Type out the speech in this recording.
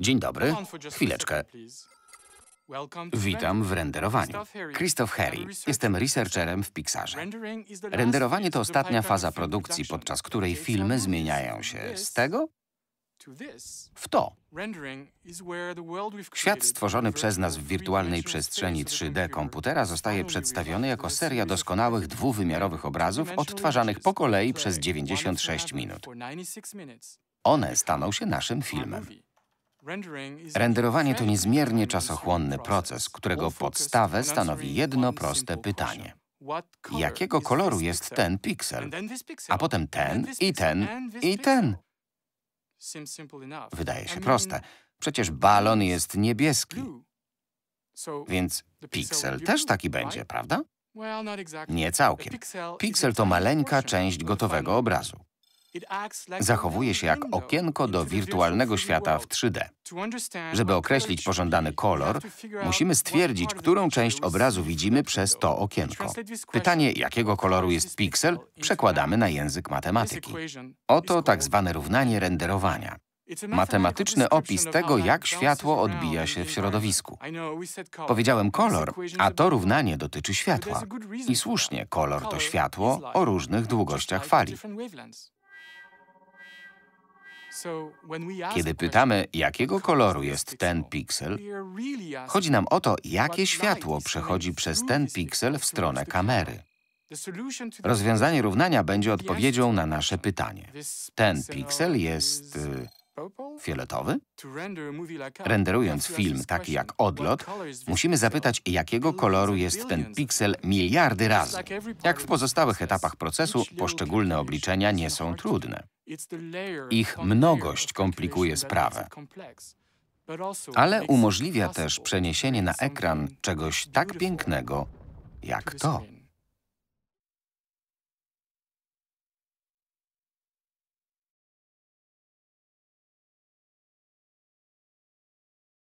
Dzień dobry. Chwileczkę. Witam w renderowaniu. Christoph Harry. Jestem researcherem w Pixarze. Renderowanie to ostatnia faza produkcji, podczas której filmy zmieniają się z tego w to. Świat stworzony przez nas w wirtualnej przestrzeni 3D komputera zostaje przedstawiony jako seria doskonałych dwuwymiarowych obrazów odtwarzanych po kolei przez 96 minut. One staną się naszym filmem. Renderowanie to niezmiernie czasochłonny proces, którego podstawę stanowi jedno proste pytanie. Jakiego koloru jest ten piksel? A potem ten i ten i ten. Wydaje się proste. Przecież balon jest niebieski. Więc piksel też taki będzie, prawda? Nie całkiem. Piksel to maleńka część gotowego obrazu. Zachowuje się jak okienko do wirtualnego świata w 3D. Żeby określić pożądany kolor, musimy stwierdzić, którą część obrazu widzimy przez to okienko. Pytanie, jakiego koloru jest piksel, przekładamy na język matematyki. Oto tak zwane równanie renderowania. Matematyczny opis tego, jak światło odbija się w środowisku. Powiedziałem kolor, a to równanie dotyczy światła. I słusznie, kolor to światło o różnych długościach fali. Kiedy pytamy, jakiego koloru jest ten piksel, chodzi nam o to, jakie światło przechodzi przez ten piksel w stronę kamery. Rozwiązanie równania będzie odpowiedzią na nasze pytanie. Ten piksel jest... Y, fioletowy? Renderując film taki jak Odlot, musimy zapytać, jakiego koloru jest ten piksel miliardy razy. Jak w pozostałych etapach procesu, poszczególne obliczenia nie są trudne. Ich mnogość komplikuje sprawę, ale umożliwia też przeniesienie na ekran czegoś tak pięknego jak to.